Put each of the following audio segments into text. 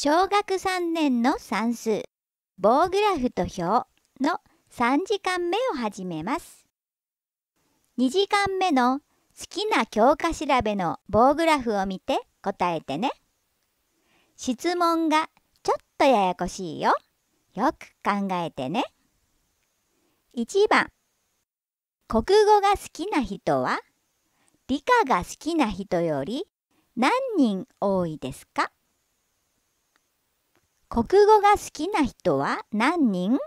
小学3年の算数棒グラフと表の3時間目を始めます2時間目の好きな教科調べの棒グラフを見て答えてね質問がちょっとややこしいよよく考えてね1番国語が好きな人は理科が好きな人より何人多いですか国語が好きな人は何人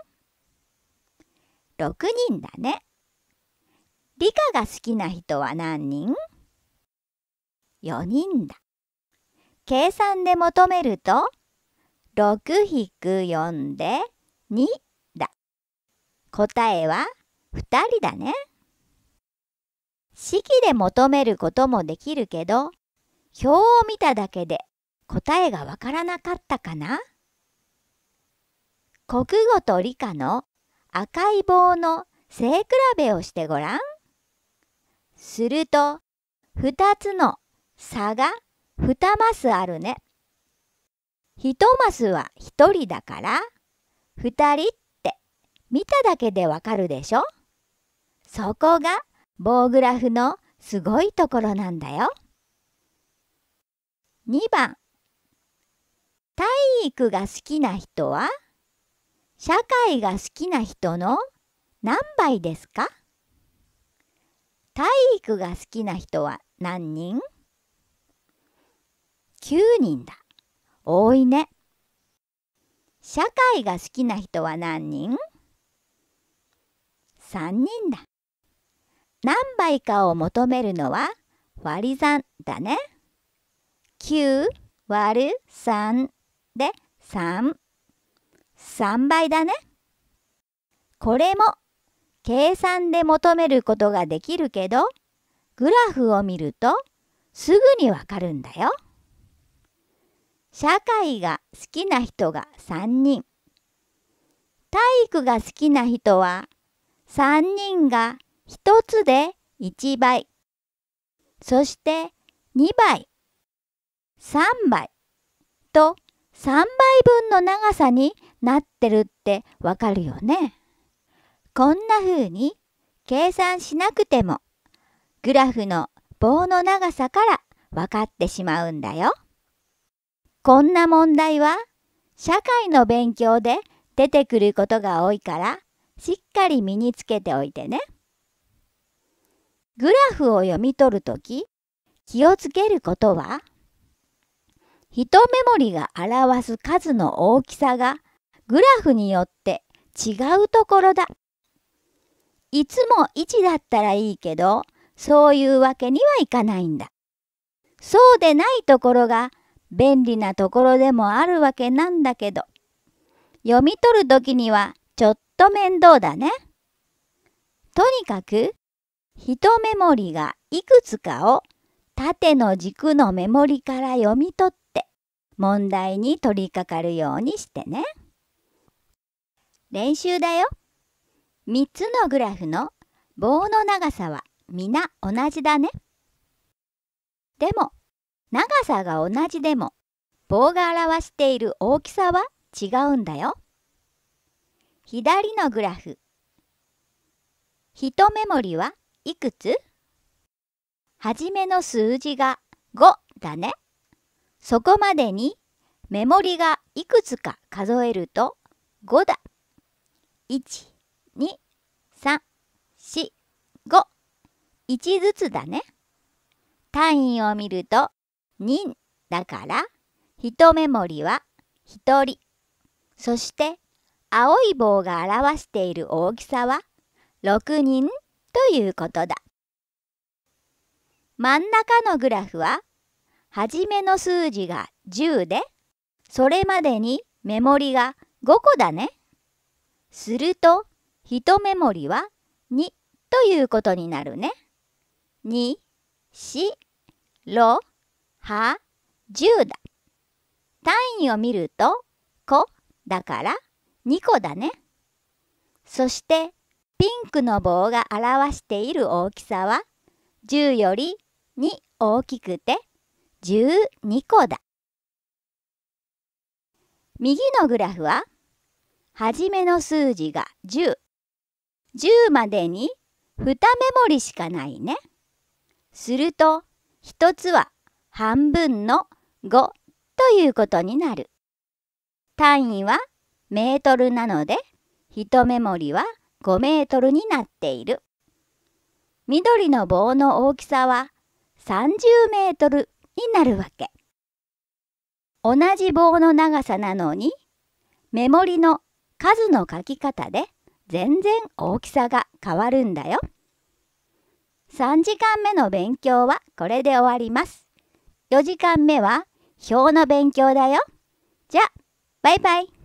?6 人だね。理科が好きな人は何人 ?4 人だ。計算で求めると6-4で2だ。答えは2人だね。式で求めることもできるけど表を見ただけで答えがわからなかったかな国語と理科の赤い棒の背比べをしてごらん。すると2つの差が2マスあるね。1マスは1人だから2人って見ただけでわかるでしょそこが棒グラフのすごいところなんだよ。2番体育が好きな人は「社会が好きな人の何倍ですか体育が好きな人は何人 ?9 人だ。多いね。社会が好きな人は何人 ?3 人だ。何倍かを求めるのは割り算だね。9割る3で3。3倍だね。これも計算で求めることができるけど、グラフを見るとすぐにわかるんだよ。社会が好きな人が3人。体育が好きな人は3人が1つで1倍。そして2倍、3倍と3倍分の長さになってるってわかるよね。こんな風に計算しなくてもグラフの棒の長さから分かってしまうんだよ。こんな問題は社会の勉強で出てくることが多いからしっかり身につけておいてね。グラフを読み取るとき気をつけることは一目盛りが表す数の大きさがグラフによって違うところだ。いつも1だったらいいけど、そういうわけにはいかないんだ。そうでないところが便利なところでもあるわけなんだけど、読み取るときにはちょっと面倒だね。とにかく、一メモリがいくつかを縦の軸のメモリから読み取って問題に取り掛かるようにしてね。練習だよ。3つのグラフの棒の長さは皆同じだね。でも、長さが同じでも、棒が表している大きさは違うんだよ。左のグラフ。一目盛りはいくつはじめの数字が5だね。そこまでに目盛りがいくつか数えると5だ。1,2,3,4,5,1ずつだね。単位を見ると人だから一目盛りは1人。そして青い棒が表している大きさは6人ということだ。真ん中のグラフは初めの数字が10でそれまでに目盛りが5個だね。すると、一目盛りは2ということになるね。2、4、6、8、10だ。単位を見ると、個だから2個だね。そして、ピンクの棒が表している大きさは、10より2大きくて12個だ。右のグラフは初めの数字が10。10までに2目盛りしかないね。すると、1つは半分の5ということになる。単位はメートルなので、1目盛りは5メートルになっている。緑の棒の大きさは30メートルになるわけ。同じ棒の長さなのに、メ盛リの数の書き方で全然大きさが変わるんだよ。3時間目の勉強はこれで終わります。4時間目は表の勉強だよ。じゃあ、バイバイ。